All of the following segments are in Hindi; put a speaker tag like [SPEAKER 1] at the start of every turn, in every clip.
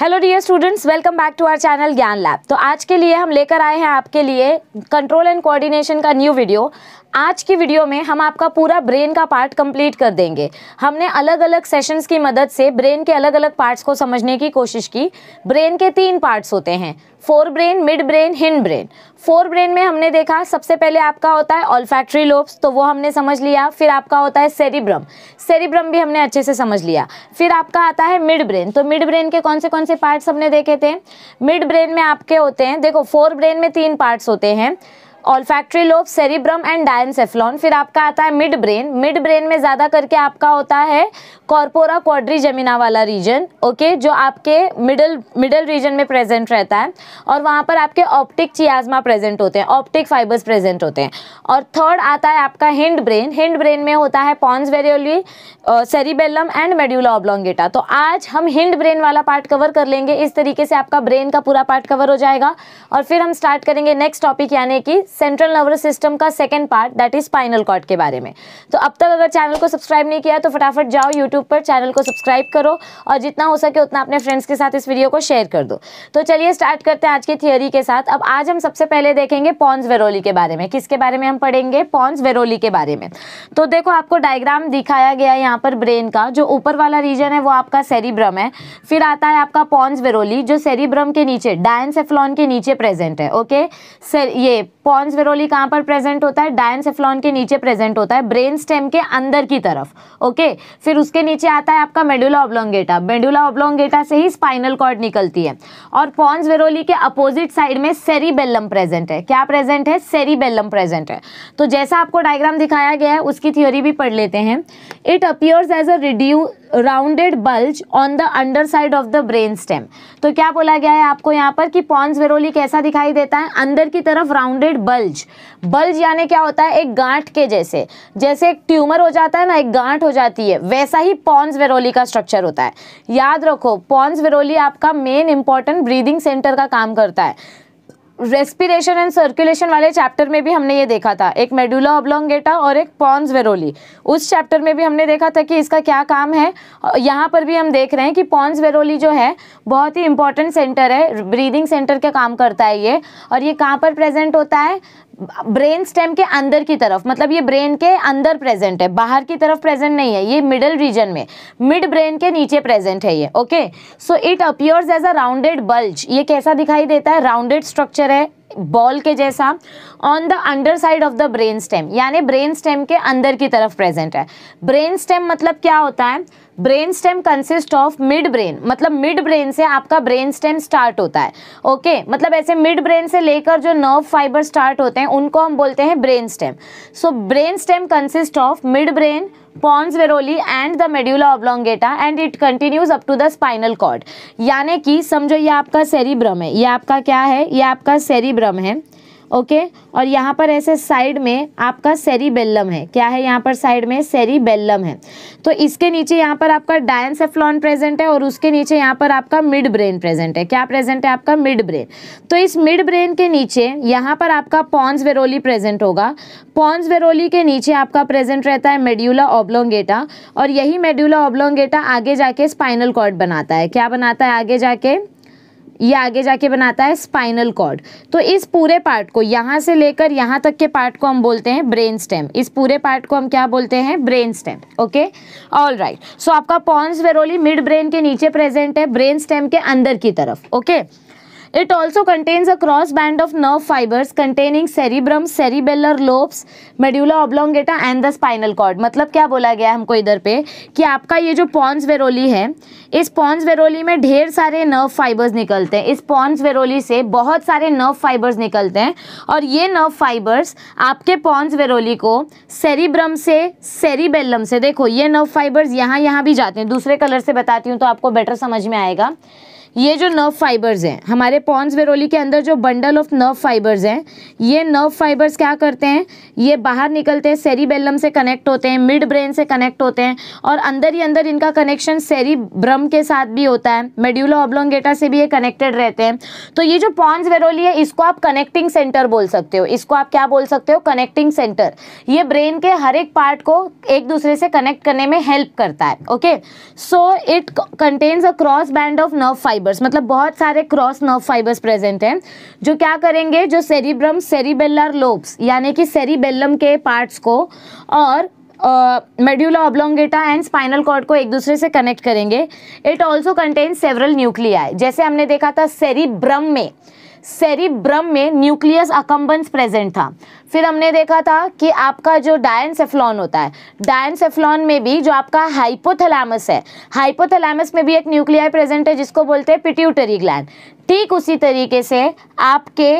[SPEAKER 1] Hello dear students welcome back to our channel Gyan lab तो आज के लिए हम लेकर आए हैं आपके लिए कंट्रोल एंड कोऑर्डिनेशन का न्यू वीडियो आज की वीडियो में हम आपका पूरा ब्रेन का पार्ट कंप्लीट कर देंगे हमने अलग अलग सेशंस की मदद से ब्रेन के अलग अलग पार्ट्स को समझने की कोशिश की ब्रेन के तीन पार्ट्स होते हैं fore brain mid brain hind brain fore brain में हमने देखा सबसे पहले आपका होता है ऑल्फैक्ट्री लोब्स तो वो हमने समझ लिया फिर आपका होता है सेरिब्रम सेरिब्रम भी हमने अच्छे से समझ लिया फिर आपका आता है मिड ब्रेन तो मिड ब्रेन के कौन से कौन से पार्ट्स हमने देखे थे मिड ब्रेन में आपके होते हैं देखो फोर ब्रेन में तीन पार्ट्स होते हैं olfactory lobe cerebrum and diencephalon फिर आपका आता है मिड ब्रेन मिड ब्रेन में ज़्यादा करके आपका होता है कॉर्पोरा क्वाड्री जमीना वाला रीजन ओके जो आपके मिडल मिडल रीजन में प्रेजेंट रहता है और वहाँ पर आपके ऑप्टिक चियाजमा प्रेजेंट होते हैं ऑप्टिक फाइबर्स प्रेजेंट होते हैं और थर्ड आता है आपका हिंड ब्रेन हिंड ब्रेन में होता है pons varolii cerebellum and medulla oblongata तो आज हम हिंड ब्रेन वाला पार्ट कवर कर लेंगे इस तरीके से आपका ब्रेन का पूरा पार्ट कवर हो जाएगा और फिर हम स्टार्ट करेंगे नेक्स्ट टॉपिक यानी कि सेंट्रल नर्वस सिस्टम का second part that is spinal cord के बारे में तो अब तक अगर चैनल को सब्सक्राइब नहीं किया तो फटाफट जाओ यूट्यूब पर चैनल को सब्सक्राइब करो और जितना हो सके उतना अपने फ्रेंड्स के साथ इस वीडियो को शेयर कर दो तो चलिए स्टार्ट करते हैं आज की थियोरी के साथ अब आज हम सबसे पहले देखेंगे पॉन्स वेरोली के बारे में किसके बारे में हम पढ़ेंगे पॉन्स वेरोली के बारे में तो देखो आपको डायग्राम दिखाया गया यहाँ पर ब्रेन का जो ऊपर वाला रीजन है वो आपका सेरिब्रम है फिर आता है आपका पॉन्स वेरोली जो सेरिब्रम के नीचे डायन के नीचे प्रेजेंट है ओके सर ये पॉन्स ट्रांसवेरोली कहाँ पर प्रेजेंट होता है डायनसेफ्लॉन के नीचे प्रेजेंट होता है ब्रेन स्टेम के अंदर की तरफ ओके फिर उसके नीचे आता है आपका मेडुला ऑब्लोंगेटा मेडुला ऑब्लोंगेटा से ही स्पाइनल कॉर्ड निकलती है और पॉन्स वेरोली के अपोजिट साइड में सेरीबेलम प्रेजेंट है क्या प्रेजेंट है सेरीबेलम प्रेजेंट है तो जैसा आपको डायग्राम दिखाया गया है उसकी थ्योरी भी पढ़ लेते हैं इट अपियर्स एज अ रिड्यू rounded bulge on the underside of the brain stem तो क्या बोला गया है आपको यहाँ पर कि पॉन्स वेरोली कैसा दिखाई देता है अंदर की तरफ राउंडेड बल्ज बल्ज बल्ज यानी क्या होता है एक गांठ के जैसे जैसे एक ट्यूमर हो जाता है ना एक गांठ हो जाती है वैसा ही पॉन्स वेरोली का स्ट्रक्चर होता है याद रखो पॉन्स वेरोली आपका मेन इंपॉर्टेंट ब्रीदिंग सेंटर का काम करता है रेस्पिरेशन एंड सर्कुलेशन वाले चैप्टर में भी हमने ये देखा था एक मेडुला ऑब्लोंगेटा और एक पॉन्स वेरोली उस चैप्टर में भी हमने देखा था कि इसका क्या काम है यहाँ पर भी हम देख रहे हैं कि पॉन्स वेरोली जो है बहुत ही इंपॉर्टेंट सेंटर है ब्रीदिंग सेंटर का काम करता है ये और ये कहाँ पर प्रेजेंट होता है ब्रेन स्टेम के अंदर की तरफ मतलब ये ब्रेन के अंदर प्रेजेंट है बाहर की तरफ प्रेजेंट नहीं है ये मिडल रीजन में मिड ब्रेन के नीचे प्रेजेंट है ये okay so it appears as a rounded bulge ये कैसा दिखाई देता है राउंडेड स्ट्रक्चर है बॉल के जैसा on the underside of the brain stem यानी ब्रेन स्टेम के अंदर की तरफ प्रेजेंट है ब्रेन स्टेम मतलब क्या होता है brain stem consist of mid brain मतलब मिड ब्रेन से आपका ब्रेन स्टेम स्टार्ट होता है ओके okay? मतलब ऐसे मिड ब्रेन से लेकर जो नर्व फाइबर स्टार्ट होते हैं उनको हम बोलते हैं brain stem so brain stem consist of mid brain pons varolii and the medulla oblongata and it continues up to the spinal cord यानी कि समझो ये आपका सेरिब्रम है ये आपका क्या है ये आपका सेरिब्रम है ओके और यहाँ पर ऐसे साइड में आपका सेरीबेल्लम है क्या है यहाँ पर साइड में सेरीबेल्लम है तो इसके नीचे यहाँ पर आपका डायनसेफ्लॉन प्रेजेंट है और उसके नीचे यहाँ पर आपका मिड ब्रेन प्रेजेंट है क्या प्रेजेंट है आपका मिड ब्रेन तो इस मिड ब्रेन के नीचे यहाँ पर आपका पॉन्स वेरोली प्रेजेंट होगा पॉन्स वेरोली के नीचे आपका प्रेजेंट रहता है मेड्यूला ओब्लोंगेटा और यही मेड्यूला ओब्लोंगेटा आगे जाके स्पाइनल कॉर्ड बनाता है क्या बनाता है आगे जाके ये आगे जाके बनाता है स्पाइनल कॉर्ड तो इस पूरे पार्ट को यहाँ से लेकर यहाँ तक के पार्ट को हम बोलते हैं ब्रेन स्टेम इस पूरे पार्ट को हम क्या बोलते हैं brain stem okay all right so आपका पॉन्स वेरोली मिड ब्रेन के नीचे प्रेजेंट है ब्रेन स्टेम के अंदर की तरफ okay okay? It also contains a cross band of nerve fibres containing cerebrum cerebellar lobes medulla oblongata and the spinal cord मतलब क्या बोला गया हमको इधर पे कि आपका ये जो पॉन्स वेरोली है इस पॉन्स वेरोली में ढेर सारे नर्व फाइबर्स निकलते हैं इस पॉन्स वेरोली से बहुत सारे नर्व फाइबर्स निकलते हैं और ये नर्व फाइबर्स आपके पॉन्स वेरोली को सेरिब्रम से सेरिबेलम से देखो ये नर्व फाइबर्स यहाँ यहाँ भी जाते हैं दूसरे कलर से बताती हूँ तो आपको बेटर समझ में आएगा ये जो नर्व फाइबर्स हैं हमारे पॉन्स वेरोली के अंदर जो बंडल ऑफ नर्व फाइबर्स हैं ये नर्व फाइबर्स क्या करते हैं ये बाहर निकलते हैं सेरीबेलम से कनेक्ट होते हैं मिड ब्रेन से कनेक्ट होते हैं और अंदर ही अंदर इनका कनेक्शन सेरीब्रम के साथ भी होता है मेड्यूला ऑब्लोंगेटा से भी ये कनेक्टेड रहते हैं तो ये जो पॉन्स वेरोली है इसको आप कनेक्टिंग सेंटर बोल सकते हो इसको आप क्या बोल सकते हो कनेक्टिंग सेंटर ये ब्रेन के हर एक पार्ट को एक दूसरे से कनेक्ट करने में हेल्प करता है okay so it contains a cross band of nerve fibre fibres मतलब बहुत सारे क्रॉस नर्व फाइबर्स प्रेजेंट हैं जो क्या करेंगे जो सेरिब्रम सेरिबेलर लोब्स यानी कि सेरिबेलम के पार्ट्स को और medulla oblongata and spinal cord को एक दूसरे से कनेक्ट करेंगे it also contain several nuclei जैसे हमने देखा था सेरिब्रम में सेरिब्रम में न्यूक्लियस अकम्बंस प्रेजेंट था फिर हमने देखा था कि आपका जो डायनसेफ्लॉन होता है डायनसेफ्लॉन में भी जो आपका हाइपोथैलेमस है हाइपोथेलामस में भी एक न्यूक्लियर प्रेजेंट है जिसको बोलते हैं पिट्यूटरी ग्लैंड ठीक उसी तरीके से आपके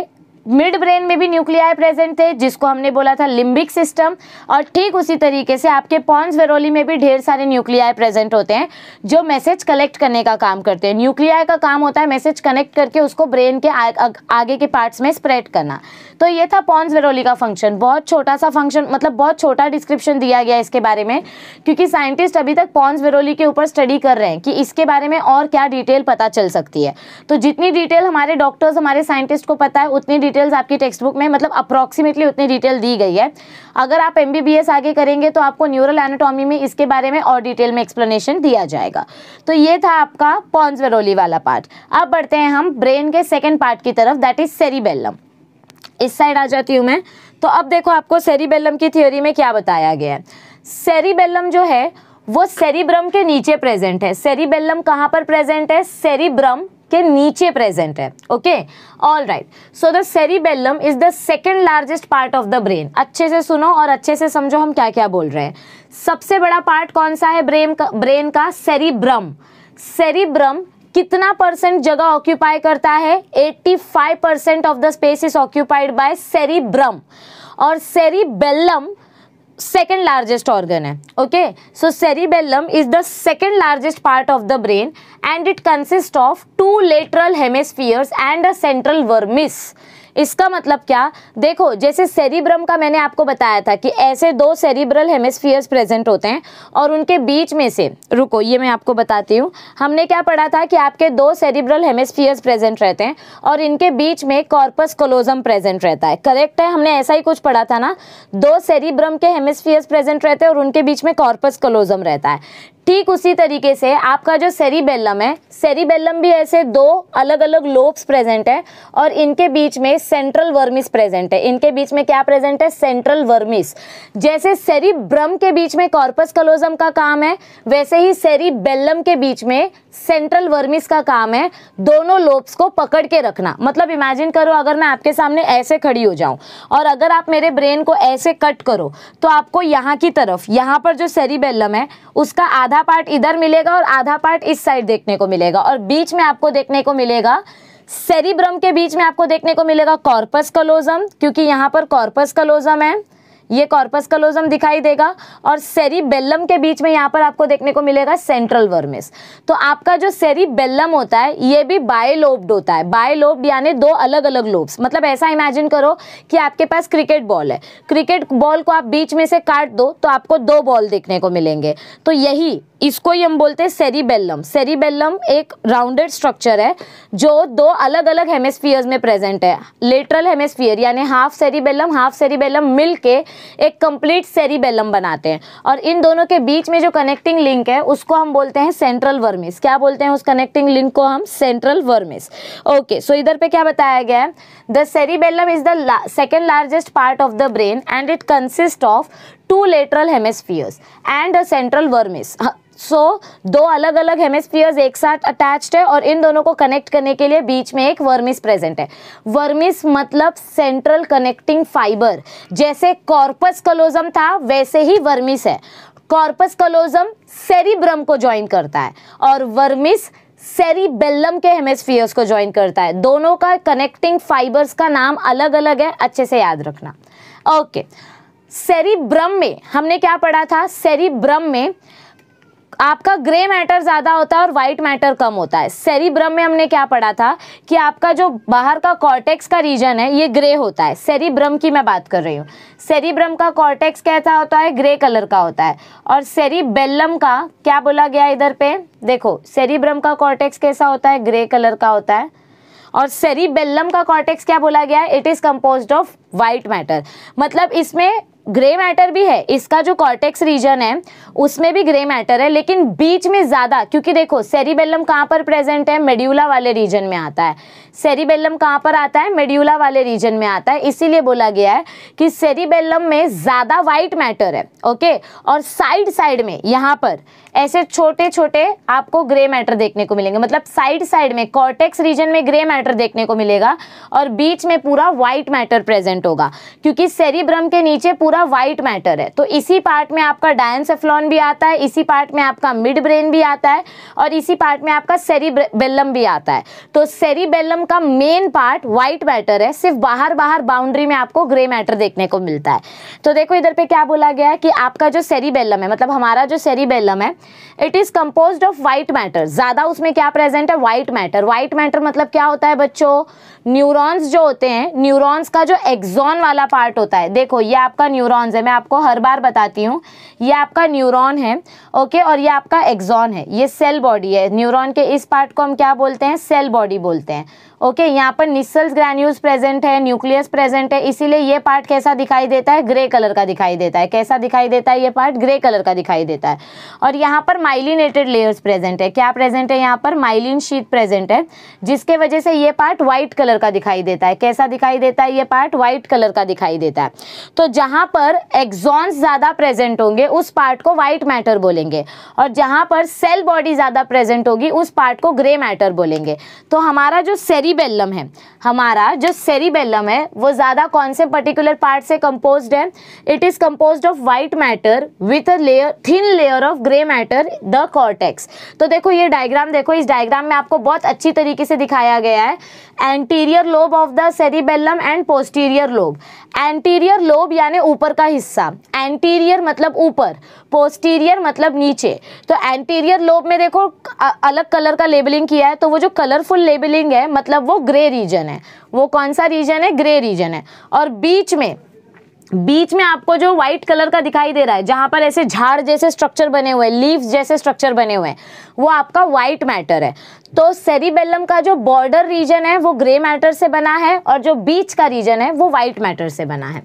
[SPEAKER 1] मिड ब्रेन में भी न्यूक्लिया प्रेजेंट थे जिसको हमने बोला था लिम्बिक सिस्टम और ठीक उसी तरीके से आपके पॉन्स वेरोली में भी ढेर सारे न्यूक्लिया प्रेजेंट होते हैं जो मैसेज कलेक्ट करने का काम करते हैं न्यूक्लियाय का काम होता है मैसेज कनेक्ट करके उसको ब्रेन के आ, आ, आगे के पार्ट्स में स्प्रेड करना तो ये था पॉन्स वेरोली का फंक्शन बहुत छोटा सा फंक्शन मतलब बहुत छोटा डिस्क्रिप्शन दिया गया इसके बारे में क्योंकि साइंटिस्ट अभी तक पॉन्स वेरोली के ऊपर स्टडी कर रहे हैं कि इसके बारे में और क्या डिटेल पता चल सकती है तो जितनी डिटेल हमारे डॉक्टर्स हमारे साइंटिस्ट को पता है उतनी डिटेल डिटेल्स आपकी टेक्स्ट बुक में मतलब अप्रॉक्सीमेटली उतनी डिटेल दी गई है अगर आप एम आगे करेंगे तो आपको न्यूरल एनाटॉमी में इसके बारे में और डिटेल में एक्सप्लेनेशन दिया जाएगा तो ये था आपका पॉन्सवेरोली वाला पार्ट अब बढ़ते हैं हम ब्रेन के सेकेंड पार्ट की तरफ दैट इज सेरीबेलम इस साइड आ जाती हूँ मैं तो अब देखो आपको सेरीबेलम की थ्योरी में क्या बताया गया है सेरीबेलम जो है वो सेरिब्रम के नीचे प्रेजेंट है सेरीबेलम कहाँ पर प्रेजेंट है सेरिब्रम के नीचे प्रेजेंट है okay all right so the cerebellum is the second largest part of the brain अच्छे से सुनो और अच्छे से समझो हम क्या क्या बोल रहे हैं सबसे बड़ा पार्ट कौन सा है ब्रेन का ब्रेन का सेरिब्रम सेरिब्रम कितना परसेंट जगह ऑक्यूपाई करता है 85 percent of the space is occupied by cerebrum और सेरिबेलम सेकेंड लार्जेस्ट ऑर्गन है okay so cerebellum is the second largest part of the brain and it consist of two lateral hemispheres and a central vermis इसका मतलब क्या देखो जैसे सेरिब्रम का मैंने आपको बताया था कि ऐसे दो सेरिब्रल हेमिस्फीयर्स प्रेजेंट होते हैं और उनके बीच में से रुको ये मैं आपको बताती हूँ हमने क्या पढ़ा था कि आपके दो सेरिब्रल हेमिस्फीयर्स प्रेजेंट रहते हैं और इनके बीच में कॉर्पस कोलोजम प्रेजेंट रहता है करेक्ट है हमने ऐसा ही कुछ पढ़ा था ना दो सेरिब्रम के हेमिस्फीयर्स प्रेजेंट रहते हैं और उनके बीच में कॉर्पस कोलोजम रहता है ठीक उसी तरीके से आपका जो सेरिबेलम है सेरिबेलम भी ऐसे दो अलग अलग लोब्स प्रेजेंट है और इनके बीच में सेंट्रल वर्मिस प्रेजेंट है इनके बीच में क्या प्रेजेंट है सेंट्रल वर्मिस जैसे ब्रम के बीच में कॉर्पस कलोजम का काम है वैसे ही बेलम के बीच में सेंट्रल वर्मिस का काम है दोनों लोब्स को पकड़ के रखना मतलब इमेजिन करो अगर मैं आपके सामने ऐसे खड़ी हो जाऊं और अगर आप मेरे ब्रेन को ऐसे कट करो तो आपको यहाँ की तरफ यहाँ पर जो सेरिबेलम है उसका आधा पार्ट इधर मिलेगा और आधा पार्ट इस साइड देखने को मिलेगा और बीच में आपको देखने को मिलेगा सेरिब्रम के बीच में आपको देखने को मिलेगा कॉर्पस कलोजम क्योंकि यहाँ पर कॉर्पस कलोजम है ये कॉर्पस कलोजम दिखाई देगा और सेरिबेलम के बीच में यहाँ पर आपको देखने को मिलेगा सेंट्रल वर्मिस तो आपका जो सेरिबेलम होता है ये भी बायलोब्ड होता है बायलोब्ड यानी दो अलग अलग लोब्स मतलब ऐसा इमेजिन करो कि आपके पास क्रिकेट बॉल है क्रिकेट बॉल को आप बीच में से काट दो तो आपको दो बॉल देखने को मिलेंगे तो यही इसको ही हम बोलते हैं सेरीबेलम सेरीबेलम एक राउंडेड स्ट्रक्चर है जो दो अलग अलग हेमेस्फियर्स में प्रेजेंट है लेटरल हेमेस्फियर यानी हाफ सेरीबेलम हाफ सेरीबेलम मिल के एक कंप्लीट सेरीबेलम बनाते हैं और इन दोनों के बीच में जो कनेक्टिंग लिंक है उसको हम बोलते हैं सेंट्रल वर्मिस क्या बोलते हैं उस कनेक्टिंग लिंक को हम सेंट्रल वर्मिस ओके सो इधर पर क्या बताया गया है the cerebellum is the second largest part of the brain and it consist of two lateral hemispheres and a central vermis so so, दो अलग अलग हेमेस्फियर एक साथ अटैच्ड है और इन दोनों को कनेक्ट करने के लिए बीच में एक वर्मिस प्रेजेंट है वर्मिस मतलब सेंट्रल कनेक्टिंग फाइबर जैसे कॉर्पस कलोजम था वैसे ही वर्मिस है कॉर्पस कलोजम सेरिब्रम को ज्वाइन करता है और वर्मिस सेरिबेलम के हेमेस्फियर्स को ज्वाइन करता है दोनों का कनेक्टिंग फाइबर्स का नाम अलग अलग है अच्छे से याद रखना ओके सेरिब्रम में हमने क्या पढ़ा था सेरिब्रम में आपका ग्रे मैटर ज़्यादा होता है और वाइट मैटर कम होता है सेरिब्रम में हमने क्या पढ़ा था कि आपका जो बाहर का कॉर्टेक्स का रीजन है ये ग्रे होता है सेरिब्रम की मैं बात कर रही हूँ सेरिब्रम का कॉर्टेक्स कैसा होता है ग्रे कलर का होता है और सेरिबेलम का क्या बोला गया इधर पे देखो सेरिब्रम का कॉर्टेक्स कैसा होता है ग्रे कलर का होता है और सेरिबेलम का कॉर्टेक्स क्या बोला गया है it is compose of white matter मतलब इसमें ग्रे मैटर भी है इसका जो कॉर्टेक्स रीजन है उसमें भी ग्रे मैटर है लेकिन बीच में ज़्यादा क्योंकि देखो सेरिबेलम कहाँ पर प्रेजेंट है मेड्यूला वाले रीजन में आता है सेरिबेलम कहाँ पर आता है मेड्यूला वाले रीजन में आता है इसीलिए बोला गया है कि सेरिबेलम में ज़्यादा वाइट मैटर है ओके और साइड साइड में यहाँ पर ऐसे छोटे छोटे आपको ग्रे मैटर देखने को मिलेंगे मतलब साइड साइड में कॉर्टेक्स रीजन में ग्रे मैटर देखने को मिलेगा और बीच में पूरा वाइट मैटर प्रेजेंट होगा क्योंकि सेरिब्रम के नीचे पूरा वाइट मैटर है तो इसी पार्ट में आपका डायनसेफ्लॉन भी आता है इसी पार्ट में आपका मिड ब्रेन भी आता है और इसी पार्ट में आपका सेरिबेलम भी आता है तो सेरिबेलम का मेन पार्ट व्हाइट मैटर है सिर्फ बाहर बाहर बाउंड्री में आपको ग्रे मैटर देखने को मिलता है तो देखो इधर पे क्या बोला गया है कि आपका जो सेरिबेलम है मतलब हमारा जो सेरिबेलम है it is compose of white matter ज्यादा उसमें क्या प्रेजेंट है व्हाइट मैटर व्हाइट मैटर मतलब क्या होता है बच्चों न्यूरॉन्स जो होते हैं न्यूरॉन्स का जो एक्सॉन वाला पार्ट होता है देखो ये आपका न्यूरॉन्स है मैं आपको हर बार बताती हूँ ये आपका न्यूरॉन है ओके और ये आपका एक्सॉन है ये सेल बॉडी है न्यूरॉन के इस पार्ट को हम क्या बोलते हैं सेल बॉडी बोलते हैं ओके okay, यहाँ पर निस्सल्स ग्रैन्यूल्स प्रेजेंट है न्यूक्लियस प्रेजेंट है इसीलिए ये पार्ट कैसा दिखाई देता है ग्रे कलर का दिखाई देता है कैसा दिखाई देता है ये पार्ट ग्रे कलर का दिखाई देता है और यहाँ पर माइलिनेटेड लेयर्स प्रेजेंट है क्या प्रेजेंट है यहाँ पर माइलिन शीट प्रेजेंट है जिसके वजह से ये पार्ट व्हाइट कलर का दिखाई देता है कैसा दिखाई देता है ये पार्ट व्हाइट कलर का दिखाई देता है तो जहाँ पर एग्जॉन्स ज़्यादा प्रेजेंट होंगे उस पार्ट को व्हाइट मैटर बोलेंगे और जहाँ पर सेल बॉडी ज़्यादा प्रेजेंट होगी उस पार्ट को ग्रे मैटर बोलेंगे तो हमारा जो सेरी सेरीबेलम है हमारा जो सेरीबेलम है वो ज़्यादा कौन से पर्टिकुलर पार्ट से कंपोज है it is compose of white matter with a layer thin layer of grey matter the cortex तो देखो ये डायग्राम देखो इस डायग्राम में आपको बहुत अच्छी तरीके से दिखाया गया है anterior lobe of the cerebellum and posterior lobe anterior lobe यानी ऊपर का हिस्सा एंटीरियर मतलब ऊपर पोस्टीरियर मतलब नीचे तो एंटीरियर लोब में देखो अलग कलर का लेबलिंग किया है तो वो जो कलरफुल लेबलिंग है मतलब वो ग्रे रीजन है वो कौन सा रीजन है ग्रे रीजन है और बीच में बीच में आपको जो व्हाइट कलर का दिखाई दे रहा है जहाँ पर ऐसे झाड़ जैसे स्ट्रक्चर बने हुए हैं लीव्स जैसे स्ट्रक्चर बने हुए हैं वो आपका व्हाइट मैटर है तो सेरिबेलम का जो बॉर्डर रीजन है वो ग्रे मैटर से बना है और जो बीच का रीजन है वो व्हाइट मैटर से बना है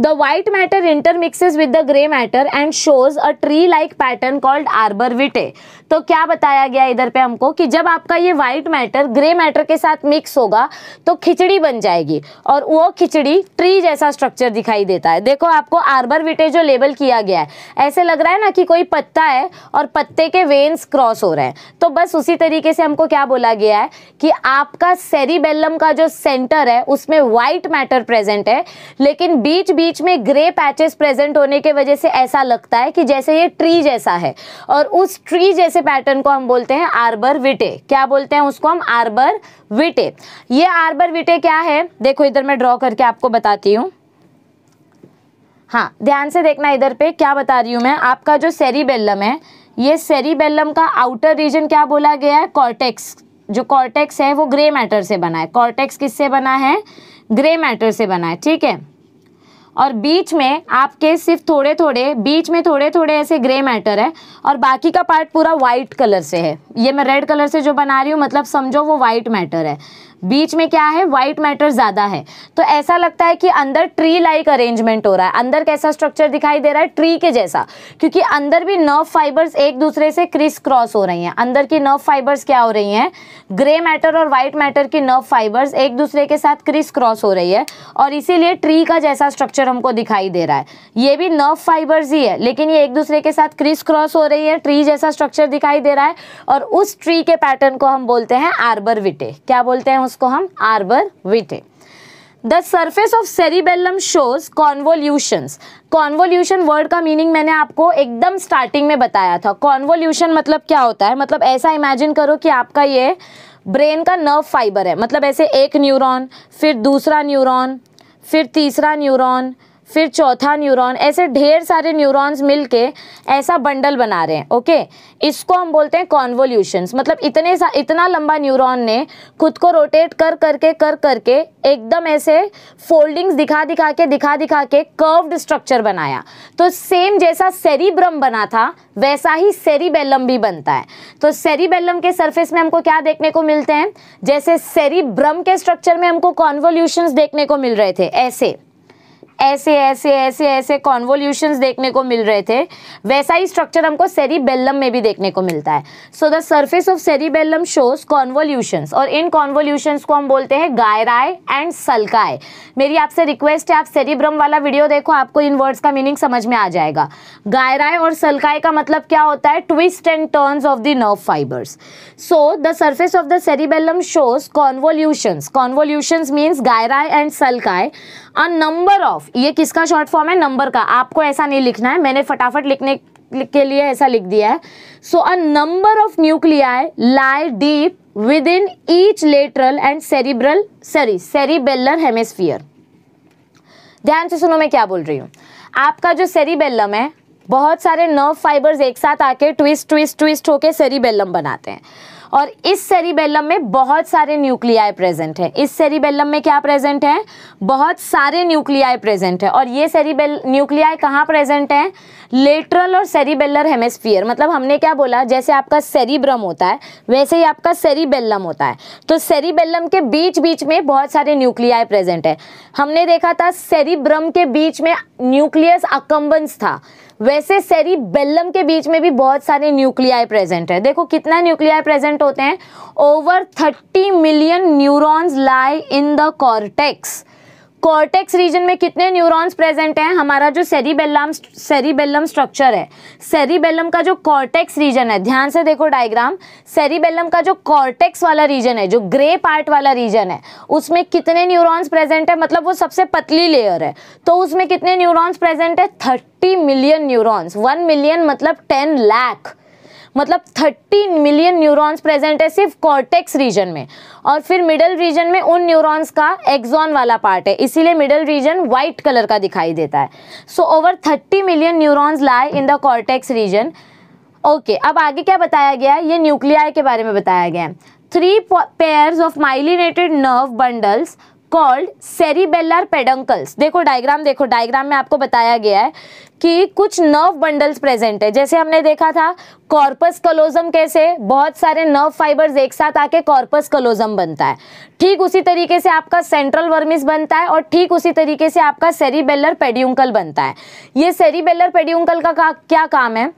[SPEAKER 1] the white matter intermixes with the grey matter and shows a tree like pattern called arbor vitae तो क्या बताया गया इधर पे हमको कि जब आपका ये वाइट मैटर ग्रे मैटर के साथ मिक्स होगा तो खिचड़ी बन जाएगी और वो खिचड़ी ट्री जैसा स्ट्रक्चर दिखाई देता है देखो आपको आर्बर विटे जो लेबल किया गया है ऐसे लग रहा है ना कि कोई पत्ता है और पत्ते के वेन्स क्रॉस हो रहे हैं तो बस उसी तरीके से हमको क्या बोला गया है कि आपका सेरीबेलम का जो सेंटर है उसमें वाइट मैटर प्रेजेंट है लेकिन बीच बीच बीच में ग्रे पैचेस प्रेजेंट होने के वजह से ऐसा लगता है कि जैसे ये ट्री जैसा है और उस ट्री जैसे पैटर्न को हम बोलते हैं आर्बर विटे क्या बोलते हैं उसको हम आर्बर विटे ये आर्बर विटे क्या है देखो इधर मैं ड्रॉ करके आपको बताती हूँ हाँ ध्यान से देखना इधर पे क्या बता रही हूँ मैं आपका जो सेरीबेलम है ये सेरीबेलम का आउटर रीजन क्या बोला गया है कॉर्टेक्स जो कॉर्टेक्स है वो ग्रे मैटर से बना है कॉर्टेक्स किससे बना है ग्रे मैटर से बना है ठीक है और बीच में आपके सिर्फ थोड़े थोड़े बीच में थोड़े थोड़े ऐसे ग्रे मैटर है और बाकी का पार्ट पूरा वाइट कलर से है ये मैं रेड कलर से जो बना रही हूँ मतलब समझो वो वाइट मैटर है बीच में क्या है व्हाइट मैटर ज़्यादा है तो ऐसा लगता है कि अंदर ट्री लाइक अरेंजमेंट हो रहा है अंदर कैसा स्ट्रक्चर दिखाई दे रहा है ट्री के जैसा क्योंकि अंदर भी नर्व फाइबर्स एक दूसरे से क्रिस क्रॉस हो रही हैं अंदर की नर्व फाइबर्स क्या हो रही हैं ग्रे मैटर और वाइट मैटर की नर्व फाइबर्स एक दूसरे के साथ क्रिस क्रॉस हो रही है और इसीलिए ट्री का जैसा स्ट्रक्चर हमको दिखाई दे रहा है ये भी नर्व फाइबर्स ही है लेकिन ये एक दूसरे के साथ क्रिस क्रॉस हो रही है ट्री जैसा स्ट्रक्चर दिखाई दे रहा है और उस ट्री के पैटर्न को हम बोलते हैं आर्बर विटे क्या बोलते हैं उसको हम arbor vitae the surface of cerebellum shows convolutions convolution word का मीनिंग मैंने आपको एकदम स्टार्टिंग में बताया था कॉन्वोल्यूशन मतलब क्या होता है मतलब ऐसा इमेजिन करो कि आपका ये ब्रेन का नर्व फाइबर है मतलब ऐसे एक न्यूरॉन फिर दूसरा न्यूरॉन फिर तीसरा न्यूरॉन फिर चौथा न्यूरॉन ऐसे ढेर सारे न्यूरॉन्स मिलके ऐसा बंडल बना रहे हैं ओके इसको हम बोलते हैं कॉन्वोल्यूशंस मतलब इतने सा इतना लंबा न्यूरॉन ने खुद को रोटेट कर करके कर करके एकदम ऐसे फोल्डिंग्स दिखा दिखा के दिखा दिखा के कर्व्ड स्ट्रक्चर बनाया तो सेम जैसा सेरिब्रम बना था वैसा ही सेरिबेलम भी बनता है तो सेरिबेलम के सर्फेस में हमको क्या देखने को मिलते हैं जैसे सेरिब्रम के स्ट्रक्चर में हमको कॉन्वोल्यूशंस देखने को मिल रहे थे ऐसे ऐसे ऐसे ऐसे ऐसे कॉन्वोल्यूशन देखने को मिल रहे थे वैसा ही स्ट्रक्चर हमको सेरीबेलम में भी देखने को मिलता है so the surface of cerebellum shows convolutions और इन कॉन्वोल्यूशंस को हम बोलते हैं गायराय एंड सलकाय मेरी आपसे रिक्वेस्ट है आप सेरीब्रम वाला वीडियो देखो आपको इन वर्ड्स का मीनिंग समझ में आ जाएगा गायराय और सलकाय का मतलब क्या होता है twist and turn of the nerve fibres so the surface of the cerebellum shows convolutions convolutions means gyri and sulci a number of of ये किसका शॉर्ट फॉर्म है नंबर का आपको ऐसा नहीं लिखना है मैंने फटाफट लिखने के लिए ऐसा लिख दिया है so a number of nuclei lie deep within each lateral and cerebral sorry cerebellar hemisphere ध्यान से सुनो मैं क्या बोल रही हूँ आपका जो सेरिबेलम है बहुत सारे नर्व फाइबर्स एक साथ आके ट्विस्ट ट्विस्ट ट्विस्ट होके सेरिबेलम बनाते हैं और इस सेरिबेलम में बहुत सारे न्यूक्लियाई प्रेजेंट है इस सेरिबेलम में क्या प्रेजेंट है बहुत सारे न्यूक्लियाई प्रेजेंट है और ये सेरिबेल न्यूक्लियाई कहाँ प्रेजेंट है लेटरल और सेरिबेलर हेमस्फियर मतलब हमने क्या बोला जैसे आपका सेरिब्रम होता है वैसे ही आपका सेरिबेलम होता है तो सेरिबेलम के बीच बीच में बहुत सारे न्यूक्लियाई प्रेजेंट है हमने देखा था सेरिब्रम के बीच में न्यूक्लियस अकम्बंस था वैसे बेलम के बीच में भी बहुत सारे न्यूक्लियाई प्रेजेंट है देखो कितना न्यूक्लियाई प्रेजेंट होते हैं over thirty million neurons lie in the cortex cortex region में कितने न्यूरॉन्स प्रेजेंट हैं हमारा जो सेरीबेलम सेरीबेलम स्ट्रक्चर है सेरीबेलम का जो कॉर्टेक्स रीजन है ध्यान से देखो डायग्राम सेरीबेलम का जो कॉर्टेक्स वाला रीजन है जो ग्रे पार्ट वाला रीजन है उसमें कितने न्यूरॉन्स प्रेजेंट है मतलब वो सबसे पतली लेयर है तो उसमें कितने न्यूरोन्स प्रेजेंट है thirty million neurons one million मतलब टेन लैख मतलब थर्टी मिलियन न्यूरॉन्स प्रेजेंट है सिर्फ कॉर्टेक्स रीजन में और फिर मिडल रीजन में उन न्यूरॉन्स का एक्सॉन वाला पार्ट है इसीलिए मिडल रीजन व्हाइट कलर का दिखाई देता है so over 30 million neurons lie in the cortex region okay अब आगे क्या बताया गया है ये न्यूक्लियाई के बारे में बताया गया है three pairs of myelinated nerve bundles called cerebellar peduncles देखो डायग्राम देखो डायग्राम में आपको बताया गया है कि कुछ नर्व बंडल्स प्रेजेंट है जैसे हमने देखा था कॉर्पस कलोजम कैसे बहुत सारे नर्व फाइबर्स एक साथ आके कॉर्पस कलोजम बनता है ठीक उसी तरीके से आपका सेंट्रल वर्मिस बनता है और ठीक उसी तरीके से आपका सेरिबेलर पेड्यूंकल बनता है ये सेरिबेलर पेड्यूंकल का, का क्या काम है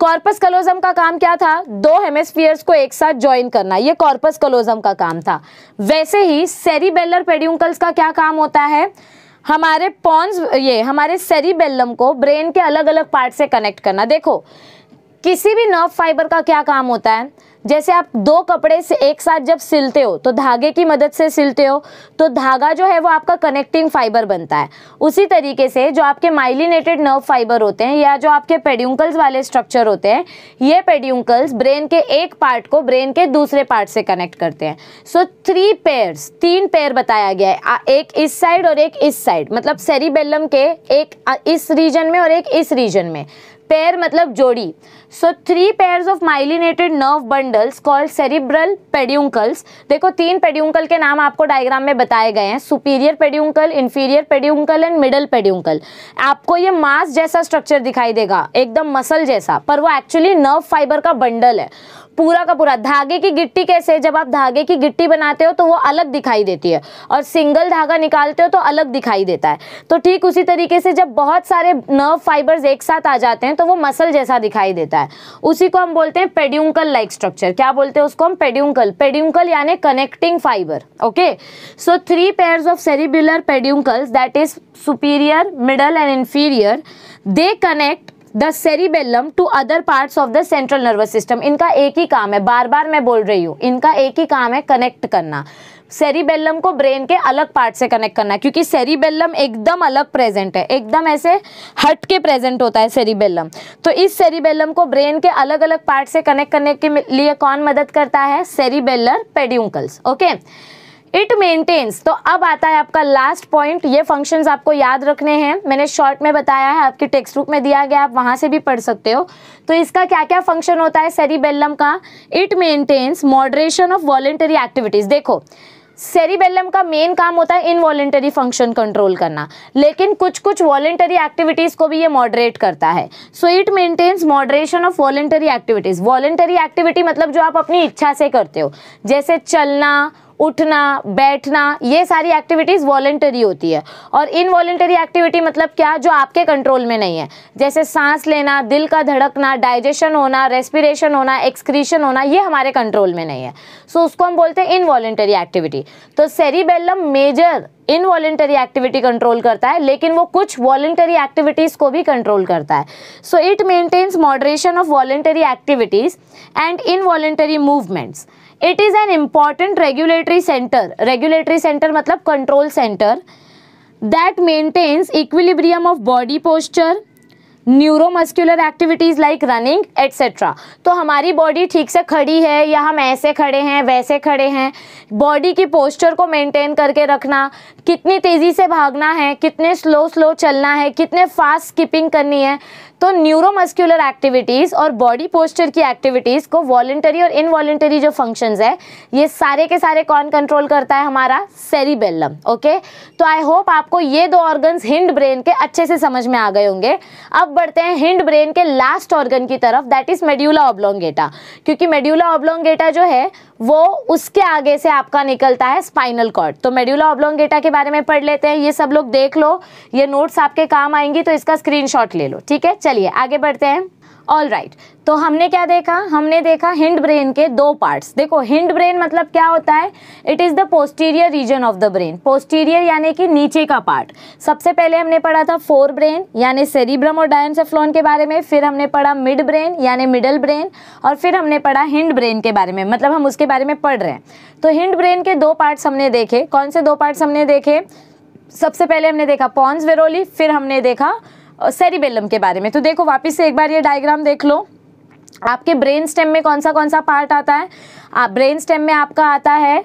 [SPEAKER 1] कॉर्पस कलोजम का काम क्या था दो हेमेस्फियर्स को एक साथ ज्वाइन करना ये कॉर्पस कलोजम का काम था वैसे ही सेरिबेलर पेड्यूकल्स का क्या काम होता है हमारे पॉन्स ये हमारे सेरिबेलम को ब्रेन के अलग अलग पार्ट से कनेक्ट करना देखो किसी भी नर्व फाइबर का क्या काम होता है जैसे आप दो कपड़े से एक साथ जब सिलते हो तो धागे की मदद से सिलते हो तो धागा जो है वो आपका कनेक्टिंग फाइबर बनता है उसी तरीके से जो आपके माइलिनेटेड नर्व फाइबर होते हैं या जो आपके पेड्यूंकल्स वाले स्ट्रक्चर होते हैं ये पेड्यूंकल्स ब्रेन के एक पार्ट को ब्रेन के दूसरे पार्ट से कनेक्ट करते हैं सो थ्री पेयर्स तीन पेयर बताया गया है एक इस साइड और एक इस साइड मतलब सेरीबेलम के एक इस रीजन में और एक इस रीजन में पैर मतलब जोड़ी so three pairs of myelinated nerve bundles called cerebral peduncles देखो तीन पेड्यूंकल के नाम आपको डायग्राम में बताए गए हैं superior peduncle inferior peduncle and middle peduncle आपको ये मास जैसा स्ट्रक्चर दिखाई देगा एकदम मसल जैसा पर वो एक्चुअली नर्व फाइबर का बंडल है पूरा का पूरा धागे की गिट्टी कैसे जब आप धागे की गिट्टी बनाते हो तो वो अलग दिखाई देती है और सिंगल धागा निकालते हो तो अलग दिखाई देता है तो ठीक उसी तरीके से जब बहुत सारे नर्व फाइबर्स एक साथ आ जाते हैं तो वो मसल जैसा दिखाई देता है है उसी को हम बोलते हैं पेड्यूंकल लाइक स्ट्रक्चर क्या बोलते हैं उसको हम पेड्यूंकल पेड्यूंकल यानी connecting fibre okay so three pair of cerebellar peduncles that is superior middle and inferior they connect the cerebellum to other parts of the central nervous system इनका एक ही काम है बार बार मैं बोल रही हूँ इनका एक ही काम है कनेक्ट करना सेरिबेलम को ब्रेन के अलग पार्ट से कनेक्ट करना है क्योंकि सेरिबेलम एकदम अलग प्रेजेंट है एकदम ऐसे हट के प्रेजेंट होता है सेरिबेलम तो इस सेरिबेलम को ब्रेन के अलग अलग पार्ट से कनेक्ट करने के लिए कौन मदद करता है cerebellar peduncles okay it maintains तो अब आता है आपका लास्ट पॉइंट ये फंक्शंस आपको याद रखने हैं मैंने शॉर्ट में बताया है आपके टेक्स्ट बुक में दिया गया आप वहाँ से भी पढ़ सकते हो तो इसका क्या क्या फंक्शन होता है सेरिबेलम का it maintains moderation of voluntary activities देखो सेरिबेलम का मेन काम होता है इनवॉलेंटरी फंक्शन कंट्रोल करना लेकिन कुछ कुछ वॉलेंटरी एक्टिविटीज़ को भी ये मॉडरेट करता है so it maintains moderation of voluntary activities voluntary activity मतलब जो आप अपनी इच्छा से करते हो जैसे चलना उठना बैठना ये सारी एक्टिविटीज़ वॉलेंटरी होती है और इन वॉलेंटरी एक्टिविटी मतलब क्या जो आपके कंट्रोल में नहीं है जैसे सांस लेना दिल का धड़कना डाइजेशन होना रेस्पिरेशन होना एक्सक्रीशन होना ये हमारे कंट्रोल में नहीं है सो so, उसको हम बोलते हैं इनवॉलेंटरी एक्टिविटी तो cerebellum major involuntary activity control करता है लेकिन वो कुछ वॉलेंटरी एक्टिविटीज़ को भी कंट्रोल करता है so it maintains moderation of voluntary activities and involuntary movements it is an important regulatory centre regulatory centre मतलब control centre that maintains equilibrium of body posture neuromuscular activities like running etcetera तो हमारी बॉडी ठीक से खड़ी है या हम ऐसे खड़े हैं वैसे खड़े हैं बॉडी की पोस्चर को मेंटेन करके रखना कितनी तेज़ी से भागना है कितने स्लो स्लो चलना है कितने फास्ट स्किपिंग करनी है तो न्यूरोमस्क्यूलर एक्टिविटीज़ और बॉडी पोस्चर की एक्टिविटीज़ को वॉलेंटरी और इनवॉलेंटरी जो फंक्शंस है ये सारे के सारे कौन कंट्रोल करता है हमारा सेरिबेलम ओके तो आई होप आपको ये दो ऑर्गन्स हिंड ब्रेन के अच्छे से समझ में आ गए होंगे अब बढ़ते हैं हिंड ब्रेन के लास्ट ऑर्गन की तरफ दैट इज़ मेड्यूला ऑब्लोंगेटा क्योंकि मेड्यूला ऑब्लोंगेटा जो है वो उसके आगे से आपका निकलता है स्पाइनल कॉर्ड तो मेड्यूला ऑब्लोंगेटा के बारे में पढ़ लेते हैं ये सब लोग देख लो ये नोट्स आपके काम आएंगी तो इसका स्क्रीनशॉट ले लो ठीक है चलिए आगे बढ़ते हैं ऑल राइट right. तो हमने क्या देखा हमने देखा हिंड ब्रेन के दो पार्ट्स देखो हिंड ब्रेन मतलब क्या होता है it is the posterior region of the brain posterior यानी कि नीचे का पार्ट सबसे पहले हमने पढ़ा था फोर ब्रेन यानी सेरिब्रम और डायनसेफ्लॉन के बारे में फिर हमने पढ़ा मिड ब्रेन यानी मिडल ब्रेन और फिर हमने पढ़ा हिंड ब्रेन के बारे में मतलब हम उसके बारे में पढ़ रहे हैं तो हिंड ब्रेन के दो पार्ट्स हमने देखे कौन से दो पार्ट्स हमने देखे सबसे पहले हमने देखा पॉन्स वेरोली फिर हमने देखा सेरिबेलम के बारे में तो देखो वापस से एक बार ये डायग्राम देख लो आपके ब्रेन स्टेम में कौन सा कौन सा पार्ट आता है आप ब्रेन स्टेम में आपका आता है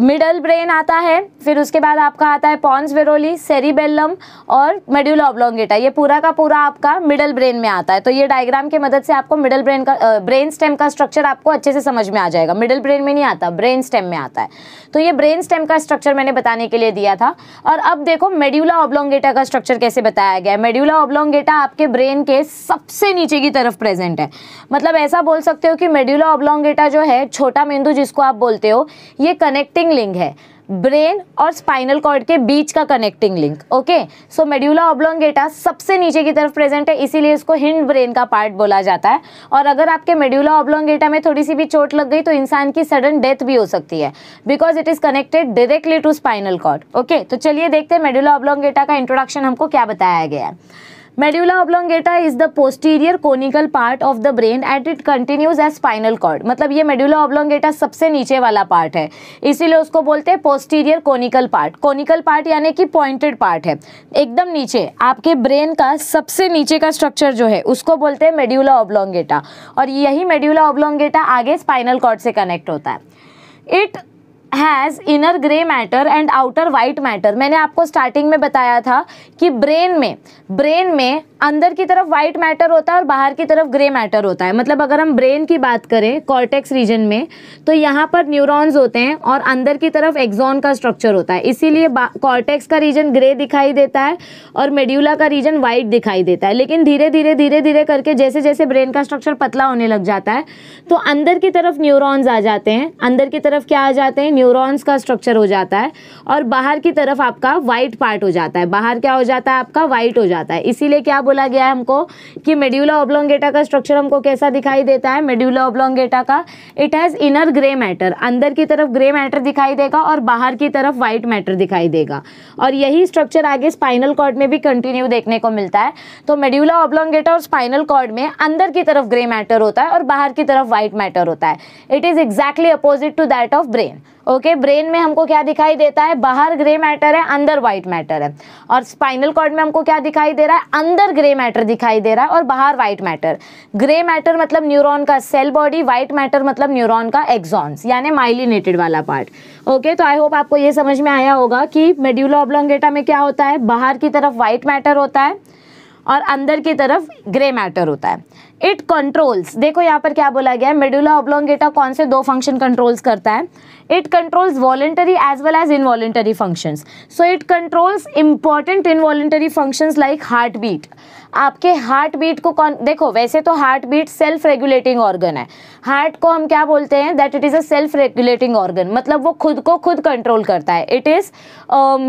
[SPEAKER 1] मिडल ब्रेन आता है फिर उसके बाद आपका आता है पॉन्स वेरोली सेरिबेलम और मेड्यूल ऑब्लोंगेटा ये पूरा का पूरा आपका मिडल ब्रेन में आता है तो ये डायग्राम की मदद से आपको मिडल ब्रेन का ब्रेन स्टेम का स्ट्रक्चर आपको अच्छे से समझ में आ जाएगा मिडल ब्रेन में नहीं आता ब्रेन स्टेम में आता है तो ये ब्रेन स्टेम का स्ट्रक्चर मैंने बताने के लिए दिया था और अब देखो मेड्यूला ऑब्लोंगेटा का स्ट्रक्चर कैसे बताया गया मेड्यूला ऑब्लोंगेटा आपके ब्रेन के सबसे नीचे की तरफ प्रेजेंट है मतलब ऐसा बोल सकते हो कि मेड्यूला ऑब्लोंगेटा जो है छोटा मेंदू जिसको आप बोलते हो ये कनेक्टिंग लिंग है ब्रेन और स्पाइनल कॉर्ड के बीच का connecting link okay so medulla oblongata सबसे नीचे की तरफ प्रेजेंट है इसीलिए इसको हिंड ब्रेन का पार्ट बोला जाता है और अगर आपके मेड्यूला ऑब्लोंगेटा में थोड़ी सी भी चोट लग गई तो इंसान की सडन डेथ भी हो सकती है because it is connected directly to spinal cord okay तो चलिए देखते हैं मेड्यूला ऑब्लोंगेटा का इंट्रोडक्शन हमको क्या बताया गया है medulla oblongata is the posterior conical part of the brain at it continues as spinal cord मतलब ये मेड्यूला ऑब्लोंगेटा सबसे नीचे वाला पार्ट है इसीलिए उसको बोलते हैं posterior conical part conical part यानी कि पॉइंटेड पार्ट है एकदम नीचे आपके ब्रेन का सबसे नीचे का स्ट्रक्चर जो है उसको बोलते हैं मेड्यूला ऑब्लोंगेटा और यही मेड्यूला ऑब्लोंगेटा आगे स्पाइनल कॉर्ड से कनेक्ट होता है it has inner grey matter and outer white matter मैंने आपको स्टार्टिंग में बताया था कि ब्रेन में ब्रेन में अंदर की तरफ वाइट मैटर होता है और बाहर की तरफ ग्रे मैटर होता है मतलब अगर हम ब्रेन की बात करें कॉर्टेक्स रीजन में तो यहाँ पर न्यूरॉन्स होते हैं और अंदर की तरफ एग्जॉन का स्ट्रक्चर होता है इसीलिए कॉर्टेक्स का रीजन ग्रे दिखाई देता है और मेड्यूला का रीजन वाइट दिखाई देता है लेकिन धीरे धीरे धीरे धीरे करके जैसे जैसे ब्रेन का स्ट्रक्चर पतला होने लग जाता है तो अंदर की तरफ न्यूरोन्स आ जाते हैं अंदर की तरफ क्या आ जाते हैं न्यूरॉन्स का स्ट्रक्चर हो जाता है और बाहर की तरफ आपका वाइट पार्ट हो जाता है बाहर क्या हो जाता है आपका वाइट हो जाता है इसीलिए क्या बोला गया है हमको कि मेड्यूला ओब्लोंगेटा का स्ट्रक्चर हमको कैसा दिखाई देता है मेड्यूला ओब्लोंगेटा का it has inner grey matter अंदर की तरफ ग्रे मैटर दिखाई देगा और बाहर की तरफ वाइट मैटर दिखाई देगा और यही स्ट्रक्चर आगे स्पाइनल कॉर्ड में भी कंटिन्यू देखने को मिलता है तो मेड्यूला ओब्लोंगेटा और स्पाइनल कॉर्ड में अंदर की तरफ ग्रे मैटर होता है और बाहर की तरफ वाइट मैटर होता है it is exactly opposite to that of brain okay brain में हमको क्या दिखाई देता है बाहर ग्रे मैटर है अंदर व्हाइट मैटर है और स्पाइनल कॉर्ड में हमको क्या दिखाई दे रहा है अंदर ग्रे मैटर दिखाई दे रहा है और बाहर व्हाइट मैटर ग्रे मैटर मतलब न्यूरोन का सेल बॉडी व्हाइट मैटर मतलब न्यूरोन का एग्जॉन्स यानी माइलिनेटेड वाला पार्ट ओके तो आई होप आपको ये समझ में आया होगा कि मेड्यूला ऑब्लॉन्गेटा में क्या होता है बाहर की तरफ व्हाइट मैटर होता है और अंदर की तरफ ग्रे मैटर होता है इट कंट्रोल्स देखो यहाँ पर क्या बोला गया है मेडुला ऑब्लोंगेटा कौन से दो फंक्शन कंट्रोल्स करता है it controls voluntary as well as involuntary functions so it controls important involuntary functions like heart beat आपके हार्ट बीट को कौन देखो वैसे तो heart beat self regulating organ है हार्ट को हम क्या बोलते हैं that it is a self regulating organ मतलब वो खुद को खुद कंट्रोल करता है it is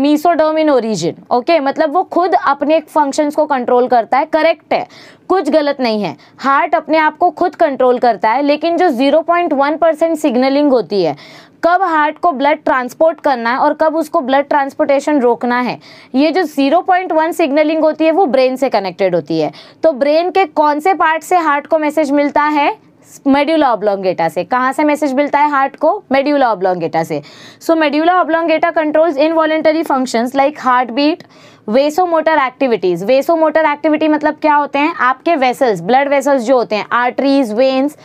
[SPEAKER 1] mesoderm in origin okay मतलब वो खुद अपने फंक्शंस को कंट्रोल करता है करेक्ट है कुछ गलत नहीं है हार्ट अपने आप को खुद कंट्रोल करता है लेकिन जो 0.1 परसेंट सिग्नलिंग होती है कब हार्ट को ब्लड ट्रांसपोर्ट करना है और कब उसको ब्लड ट्रांसपोर्टेशन रोकना है ये जो 0.1 सिग्नलिंग होती है वो ब्रेन से कनेक्टेड होती है तो ब्रेन के कौन से पार्ट से हार्ट को मैसेज मिलता है मेड्यूला ऑब्लोंगेटा से कहाँ से मैसेज मिलता है हार्ट को मेड्यूला ऑब्लोंगेटा से so medulla oblongata controls involuntary functions like heart beat vasomotor activities vasomotor activity मतलब क्या होते हैं आपके वेसल्स ब्लड वेसल्स जो होते हैं आर्टरीज वेन्स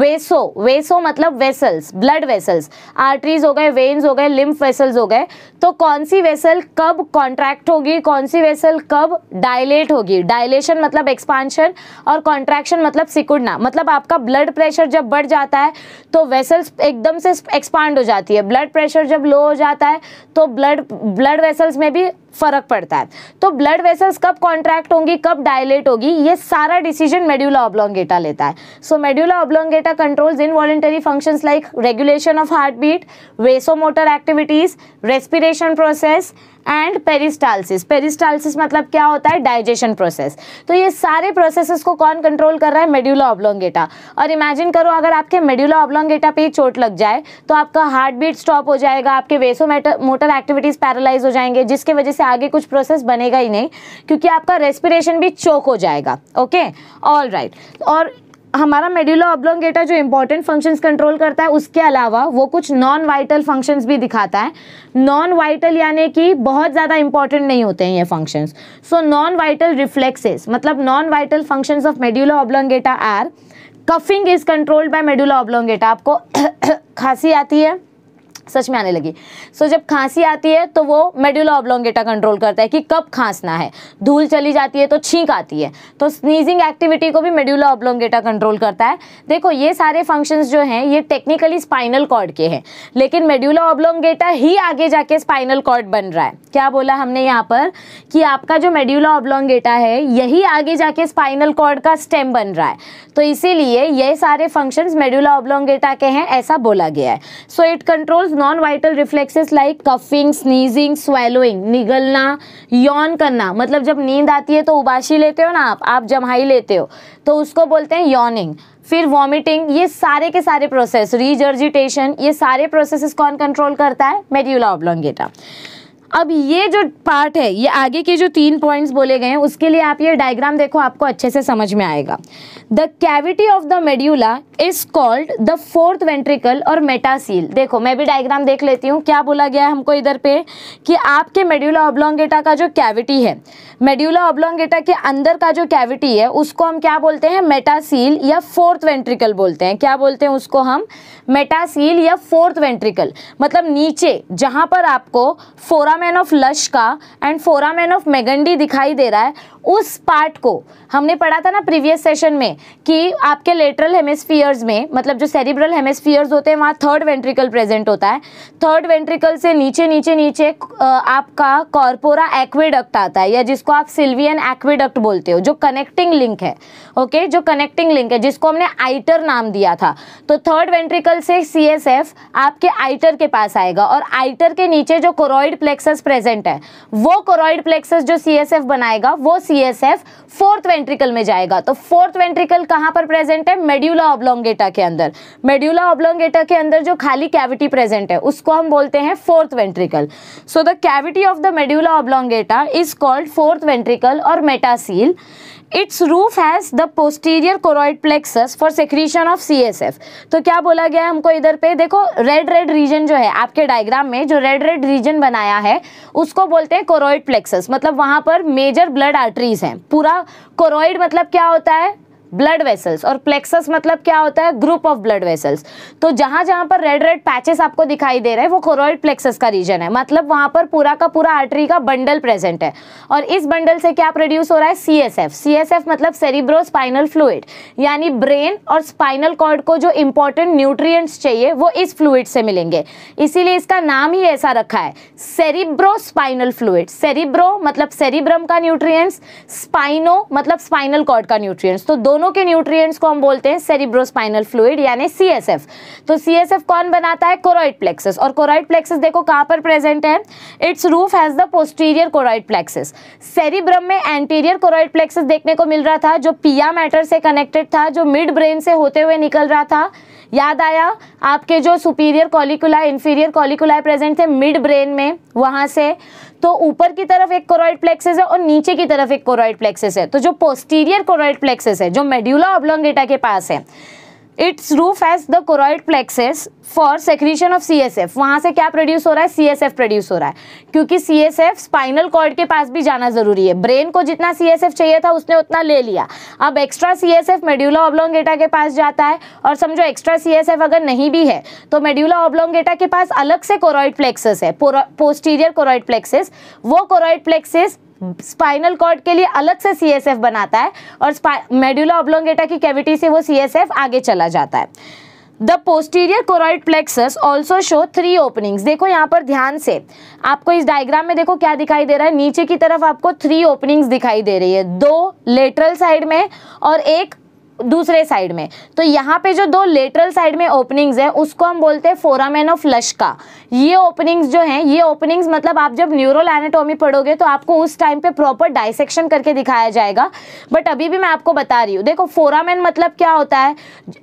[SPEAKER 1] वेसो वेसो मतलब वेसल्स ब्लड वेसल्स आर्टरीज हो गए वेन्स हो गए लिम्फ वेसल्स हो गए तो कौन सी वेसल कब कॉन्ट्रैक्ट होगी कौन सी वेसल कब डायलेट होगी डायलेशन मतलब एक्सपांशन और कॉन्ट्रैक्शन मतलब सिकुड़ना मतलब आपका ब्लड प्रेशर जब बढ़ जाता है तो वेसल्स एकदम से एक्सपांड हो जाती है ब्लड प्रेशर जब लो हो जाता है तो ब्लड ब्लड वेसल्स में भी फर्क पड़ता है तो ब्लड वेसल्स कब कॉन्ट्रैक्ट होंगी कब डायलेट होगी ये सारा डिसीजन मेड्यूला ऑब्लोंगेटा लेता है so medulla oblongata controls involuntary function like regulation of heart beat vasomotor activities respiration process and peristalsis peristalsis मतलब क्या होता है डाइजेशन प्रोसेस तो ये सारे प्रोसेसेस को कौन कंट्रोल कर रहा है मेड्यूला ऑब्लोंगेटा और इमेजिन करो अगर आपके मेड्यूला ऑब्लोंगेटा पे चोट लग जाए तो आपका हार्ट बीट स्टॉप हो जाएगा आपके वेसो मोटर एक्टिविटीज पैरालाइज हो जाएंगे जिसके वजह से आगे कुछ प्रोसेस बनेगा ही नहीं क्योंकि आपका रेस्पिरेशन भी चोक हो जाएगा ओके ऑल राइट और हमारा मेड्यूला ऑब्लोंगेटा जो इंपॉर्टेंट फंक्शंस कंट्रोल करता है उसके अलावा वो कुछ नॉन वाइटल फंक्शंस भी दिखाता है नॉन वाइटल यानी कि बहुत ज़्यादा इंपॉर्टेंट नहीं होते हैं ये functions so non vital reflexes मतलब non vital functions of medulla oblongata are coughing is controlled by medulla oblongata आपको खांसी आती है सच में आने लगी सो so, जब खांसी आती है तो वो मेड्यूला ऑब्लोंगेटा कंट्रोल करता है कि कब खांसना है धूल चली जाती है तो छींक आती है तो स्नीजिंग एक्टिविटी को भी मेड्यूला ऑब्लोंगेटा कंट्रोल करता है देखो ये सारे फंक्शंस जो हैं ये टेक्निकली स्पाइनल कॉर्ड के हैं लेकिन मेड्यूला ऑब्लोंगेटा ही आगे जाके स्पाइनल कॉर्ड बन रहा है क्या बोला हमने यहाँ पर कि आपका जो मेड्यूला ऑब्लोंगेटा है यही आगे जाके स्पाइनल कॉर्ड का स्टेम बन रहा है तो इसीलिए ये सारे फंक्शंस मेड्यूला ऑब्लोंगेटा के हैं ऐसा बोला गया है so it controls cause non vital reflexes like coughing sneezing swallowing निगलना यौन करना मतलब जब नींद आती है तो उबासी लेते हो ना आप आप जमाई लेते हो तो उसको बोलते हैं यौनिंग फिर वॉमिटिंग ये सारे के सारे प्रोसेस रिजर्जिटेशन ये सारे प्रोसेसेस कौन कंट्रोल करता है मेड्यूला ऑब्लोंगेटा अब ये जो पार्ट है ये आगे के जो तीन पॉइंट्स बोले गए हैं उसके लिए आप ये डायग्राम देखो आपको अच्छे से समझ में आएगा the cavity of the medulla is called the fourth ventricle और मेटासील देखो मैं भी डायग्राम देख लेती हूँ क्या बोला गया है हमको इधर पे कि आपके मेड्यूला ऑब्लोंगेटा का जो कैविटी है मेड्यूला ऑब्लोंगेटा के अंदर का जो कैविटी है उसको हम क्या बोलते हैं मेटासील या फोर्थ वेंट्रिकल बोलते हैं क्या बोलते हैं उसको हम मेटासील या फोर्थ वेंट्रिकल मतलब नीचे जहाँ पर आपको फोरामैन ऑफ लश का एंड फोरामैन ऑफ मेगंडी दिखाई दे रहा है उस पार्ट को हमने पढ़ा था ना प्रीवियस सेशन में कि आपके लेटरल हेमेस्फियर्स में मतलब जो सेरिब्रल हेमेस्फियर्स होते हैं वहाँ थर्ड वेंट्रिकल प्रेजेंट होता है थर्ड वेंट्रिकल से नीचे नीचे नीचे आपका कॉर्पोरा एक्वेडक्ट आता है या जिसको आप सिल्वियन एक्वेडक्ट बोलते हो जो कनेक्टिंग लिंक है ओके जो कनेक्टिंग लिंक है जिसको हमने आइटर नाम दिया था तो थर्ड वेंट्रिकल से सी आपके आइटर के पास आएगा और आइटर के नीचे जो कोरोइड प्लेक्सस प्रेजेंट है वो कोरोइड प्लेक्सस जो सी बनाएगा वो C सीएसएफ फोर्थ वेंट्रिकल में जाएगा तो फोर्थ वेंट्रिकल कहाँ पर प्रेजेंट है मेड्यूला ऑब्लोंगेटा के अंदर मेड्यूला ऑब्लोंगेटा के अंदर जो खाली कैविटी प्रेजेंट है उसको हम बोलते हैं fourth ventricle so the cavity of the medulla oblongata is called fourth ventricle और metacoel its roof has the posterior choroid plexus for secretion of C S F तो क्या बोला गया हमको इधर पे देखो रेड रेड रीजन जो है आपके डायग्राम में जो रेड रेड रीजन बनाया है उसको बोलते हैं कोरोइड प्लेक्सस मतलब वहां पर मेजर ब्लड आर्टरीज हैं पूरा कोरोइड मतलब क्या होता है ब्लड वेसल्स और प्लेक्सस मतलब क्या होता है ग्रुप ऑफ ब्लड वेसल्स तो जहां जहां पर रेड रेड पैचेस आपको दिखाई दे रहे हैं वो कोरोइड प्लेक्सस का रीजन है मतलब वहां पर पूरा का पूरा आर्टरी का बंडल प्रेजेंट है और इस बंडल से क्या प्रोड्यूस हो रहा है C S F C S F मतलब सेरिब्रो स्पाइनल फ्लूड यानी ब्रेन और स्पाइनल कॉर्ड को जो इंपॉर्टेंट न्यूट्रिएंट्स चाहिए वो इस फ्लूड से मिलेंगे इसीलिए इसका नाम ही ऐसा रखा है सेरिब्रो स्पाइनल फ्लूड सेरिब्रो मतलब सेरिब्रम का न्यूट्रिएंट्स स्पाइनो मतलब स्पाइनल कॉर्ड का न्यूट्रिएंट्स तो दोनों दोनों के न्यूट्रिएंट्स को हम बोलते हैं सेरिब्रोस्पाइनल फ्लूड यानी सीएसएफ तो सीएसएफ कौन बनाता है कोरोइड प्लेक्सस और कोरोइड प्लेक्सस देखो कहाँ पर प्रेजेंट है its roof has the posterior choroid plexus cerebrum में एंटीरियर कोरोइड प्लेक्सस देखने को मिल रहा था जो पिया मैटर से कनेक्टेड था जो मिड ब्रेन से होते हुए निकल रहा था याद आया आपके जो superior colliculi inferior colliculi present थे मिड ब्रेन में वहाँ से तो ऊपर की तरफ एक कोरोइड प्लेक्सेस है और नीचे की तरफ एक कोरोइड प्लेक्सेस है तो जो पोस्टीरियर कोरोइड प्लेक्सेस है जो मेड्यूला ऑब्लोंगेटा के पास है its roof as the choroid plexus for secretion of C S F वहाँ से क्या प्रोड्यूस हो रहा है सी एस एफ प्रोड्यूस हो रहा है क्योंकि C S F spinal cord के पास भी जाना जरूरी है ब्रेन को जितना सी एस एफ चाहिए था उसने उतना ले लिया अब extra C S F medulla oblongata के पास जाता है और समझो एक्स्ट्रा सी एस एफ अगर नहीं भी है तो मेड्यूला ऑब्लोंगेटा के पास अलग से कोरोइड प्लेक्सेस है पोस्टीरियर कोरोइड प्लेक्सेस वो कोरोइड प्लेक्सेस स्पाइनल कॉर्ड के लिए अलग से सीएसएफ बनाता है और मेड्यूला ऑब्लोंगेटा की कैविटी से वो सीएसएफ आगे चला जाता है the posterior choroid plexus also show three openings देखो यहाँ पर ध्यान से आपको इस डायग्राम में देखो क्या दिखाई दे रहा है नीचे की तरफ आपको थ्री ओपनिंग्स दिखाई दे रही है दो लेटरल साइड में और एक दूसरे साइड में तो यहाँ पे जो दो लेटरल साइड में ओपनिंग्स हैं उसको हम बोलते हैं फोरामेन ऑफ लश्का ये ओपनिंग्स जो हैं ये ओपनिंग्स मतलब आप जब न्यूरल एनाटोमी पढ़ोगे तो आपको उस टाइम पे प्रॉपर डाइसेक्शन करके दिखाया जाएगा बट अभी भी मैं आपको बता रही हूँ देखो फोरामेन मतलब क्या होता है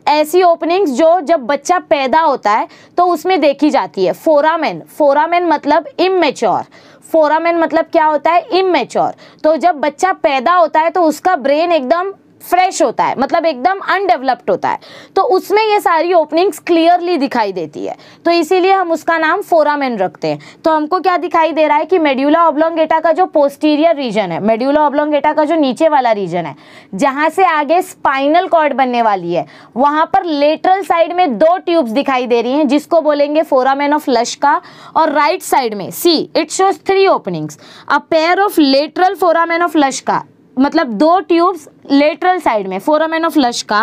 [SPEAKER 1] ऐसी ओपनिंग्स जो जब बच्चा पैदा होता है तो उसमें देखी जाती है फोरामेन फोरामेन मतलब इमेच्योर फोरामेन मतलब क्या होता है इमेच्योर तो जब बच्चा पैदा होता है तो उसका ब्रेन एकदम फ्रेश होता है मतलब एकदम अनडेवलप्ड होता है तो उसमें ये सारी ओपनिंग्स क्लियरली दिखाई देती है तो इसीलिए हम उसका नाम फोरामेन रखते हैं तो हमको क्या दिखाई दे रहा है कि मेड्यूला ऑब्लोंगेटा का जो पोस्टीरियर रीजन है मेड्यूला ऑब्लोंगेटा का जो नीचे वाला रीजन है जहाँ से आगे स्पाइनल कॉर्ड बनने वाली है वहाँ पर लेटरल साइड में दो ट्यूब्स दिखाई दे रही हैं जिसको बोलेंगे फोरामेन ऑफ का और राइट साइड में see it shows three openings a pair of lateral foramen of का मतलब दो ट्यूब्स लेटरल साइड में foramen of Luschka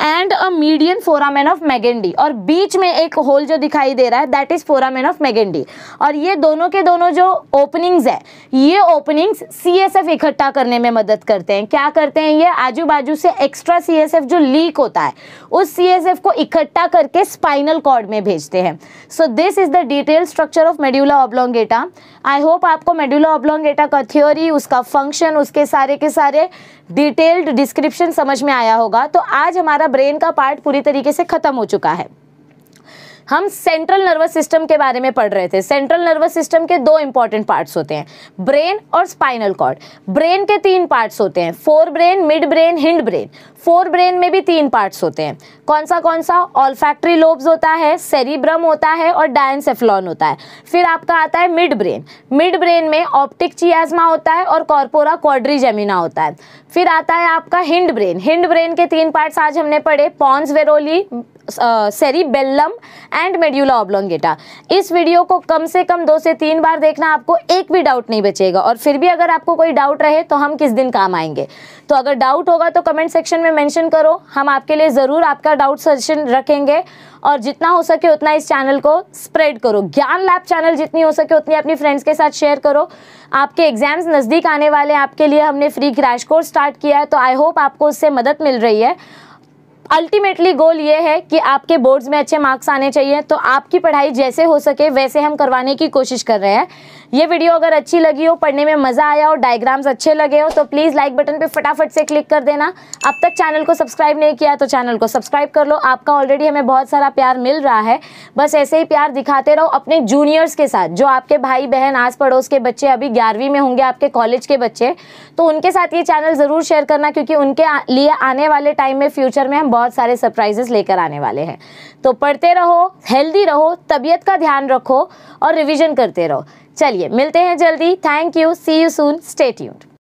[SPEAKER 1] and a median foramen of Magendie और बीच में एक होल जो दिखाई दे रहा है that is foramen of Magendie और ये दोनों के दोनों जो ओपनिंग्स है ये ओपनिंग्स एफ इकट्ठा करने में मदद करते हैं क्या करते हैं ये आजू बाजू से एक्स्ट्रा एफ जो लीक होता है उस एफ को इकट्ठा करके स्पाइनल कॉर्ड में भेजते हैं so this is the detail structure of medulla oblongata I hope आपको मेड्यूला ऑब्लोंगेटा का थ्योरी उसका फंक्शन उसके सारे के सारे डिटेल डिस्क्रिप्शन समझ में आया होगा तो आज हमारा ब्रेन का पार्ट पूरी तरीके से खत्म हो चुका है हम सेंट्रल नर्वस सिस्टम के बारे में पढ़ रहे थे सेंट्रल नर्वस सिस्टम के दो इंपॉर्टेंट पार्ट्स होते हैं ब्रेन और स्पाइनल कॉर्ड ब्रेन के तीन पार्ट्स होते हैं fore brain mid brain hind brain fore brain में भी तीन पार्ट्स होते हैं कौन सा कौन सा ऑल्फैक्ट्री लोब्स होता है सेरिब्रम होता है और डायन होता है फिर आपका आता है मिड ब्रेन मिड ब्रेन में ऑप्टिक चियाजमा होता है और कॉर्पोरा क्वाड्रीजेमिना होता है फिर आता है आपका हिंड ब्रेन हिंड ब्रेन के तीन पार्ट्स आज हमने पढ़े pons varolii cerebellum and medulla oblongata इस वीडियो को कम से कम दो से तीन बार देखना आपको एक भी डाउट नहीं बचेगा और फिर भी अगर आपको कोई डाउट रहे तो हम किस दिन काम आएंगे तो अगर डाउट होगा तो कमेंट सेक्शन में मैंशन करो हम आपके लिए ज़रूर आपका डाउट सजेशन रखेंगे और जितना हो सके उतना इस चैनल को स्प्रेड करो ज्ञान लैब चैनल जितनी हो सके उतनी अपनी फ्रेंड्स के साथ शेयर करो आपके एग्जाम्स नज़दीक आने वाले हैं आपके लिए हमने फ्री क्रैश कोर्स स्टार्ट किया है तो आई होप आपको उससे मदद मिल रही है अल्टीमेटली गोल ये है कि आपके बोर्ड्स में अच्छे मार्क्स आने चाहिए तो आपकी पढ़ाई जैसे हो सके वैसे हम करवाने की कोशिश कर रहे हैं ये वीडियो अगर अच्छी लगी हो पढ़ने में मज़ा आया हो डायग्राम्स अच्छे लगे हो तो प्लीज़ लाइक बटन पे फटाफट से क्लिक कर देना अब तक चैनल को सब्सक्राइब नहीं किया तो चैनल को सब्सक्राइब कर लो आपका ऑलरेडी हमें बहुत सारा प्यार मिल रहा है बस ऐसे ही प्यार दिखाते रहो अपने जूनियर्स के साथ जो आपके भाई बहन आस पड़ोस के बच्चे अभी ग्यारहवीं में होंगे आपके कॉलेज के बच्चे तो उनके साथ ये चैनल ज़रूर शेयर करना क्योंकि उनके लिए आने वाले टाइम में फ्यूचर में हम बहुत सारे सरप्राइजेस लेकर आने वाले हैं तो पढ़ते रहो हेल्दी रहो तबीयत का ध्यान रखो और रिविजन करते रहो चलिए मिलते हैं जल्दी thank you see you soon stay tuned